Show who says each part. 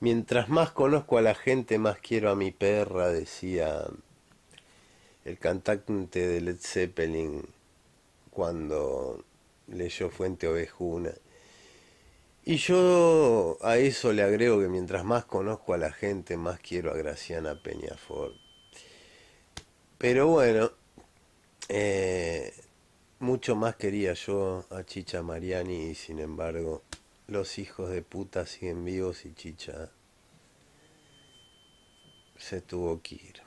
Speaker 1: Mientras más conozco a la gente, más quiero a mi perra, decía el cantante de Led Zeppelin cuando leyó Fuente Ovejuna. Y yo a eso le agrego que mientras más conozco a la gente, más quiero a Graciana Peñafort. Pero bueno, eh, mucho más quería yo a Chicha Mariani y sin embargo los hijos de puta siguen vivos y Chicha se tuvo que ir.